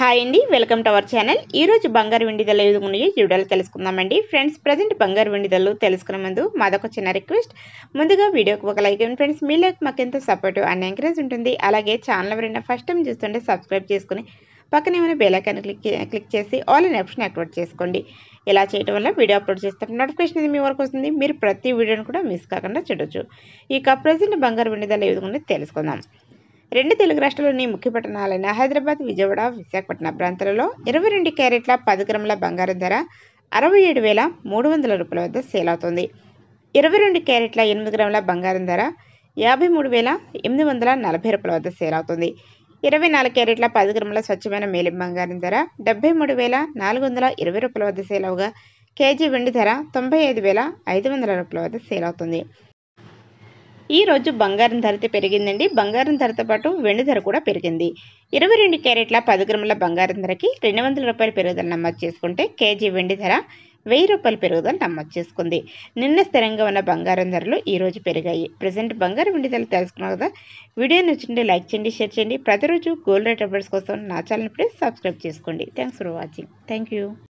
hi అండి welcome to our channel ఈరోజు బంగారు వెండి ధరలు ఐదు గురించి చూడాలి తెలుసుకుందామండి ఫ్రెండ్స్ ప్రజెంట్ బంగారు వెండి ధరలు తెలుసుకునే ముందు మాదొక చిన్న రిక్వెస్ట్ ముందుగా వీడియోకి ఒక లైక్ ఇవ్వండి ఫ్రెండ్స్ మీ లైక్ ఎంతో సపోర్ట్ అండ్ ఎంకరేజ్ ఉంటుంది అలాగే ఛానల్ ఎవరైనా ఫస్ట్ టైం చూస్తుంటే సబ్స్క్రైబ్ చేసుకుని పక్కనే ఉన్న బెలైకాన్ క్లిక్ క్లిక్ చేసి ఆల్ అండ్ ఆప్షన్ యాక్టివేట్ చేసుకోండి ఇలా చేయడం వల్ల వీడియో అప్లోడ్ చేస్తాం నోటిఫికేషన్ ఇది మీ వరకు వస్తుంది మీరు ప్రతి వీడియోని కూడా మిస్ కాకుండా చూడొచ్చు ఇక ప్రజెంట్ బంగారు వెండి ధరలు ఏ తెలుసుకుందాం రెండు తెలుగు రాష్ట్రాల్లోని ముఖ్య పట్టణాలైన హైదరాబాద్ విజయవాడ విశాఖపట్నం ప్రాంతాలలో ఇరవై రెండు క్యారెట్ల పది గ్రాముల బంగారం ధర అరవై ఏడు వేల మూడు వందల రూపాయల వద్ద సేల్ అవుతుంది ఇరవై రెండు క్యారెట్ల ఎనిమిది గ్రాముల బంగారం ధర యాభై మూడు వేల ఎనిమిది వందల నలభై రూపాయల వద్ద సేల్ అవుతుంది ఇరవై నాలుగు క్యారెట్ల పది గ్రాముల స్వచ్ఛమైన మేలిం బంగారం ధర డెబ్బై మూడు వేల నాలుగు వందల ఇరవై రూపాయల వద్ద సేల్ అవగా కేజీ వెండి ధర తొంభై ఐదు వేల ఐదు వందల రూపాయల వద్ద సేల్ అవుతుంది ఈరోజు బంగారం ధరత పెరిగిందండి బంగారం ధరతో పాటు వెండి ధర కూడా పెరిగింది ఇరవై రెండు క్యారెట్ల పది గ్రాముల బంగారం ధరకి రెండు వందల రూపాయల పెరుగుదల నమోదు చేసుకుంటే కేజీ వెండి ధర వెయ్యి రూపాయల పెరుగుదల నమోదు చేసుకుంది నిన్న స్థిరంగా ఉన్న బంగారం ధరలు ఈరోజు పెరిగాయి ప్రజెంట్ బంగారం వెండి ధరలు తెలుసుకున్నాం కదా వీడియో నచ్చింటే లైక్ చేయండి షేర్ చేయండి ప్రతిరోజు గోల్డ్ రేట్ అప్డేట్స్ కోసం నా ఛానల్ ప్లీజ్ సబ్స్క్రైబ్ చేసుకోండి thanks for watching thank you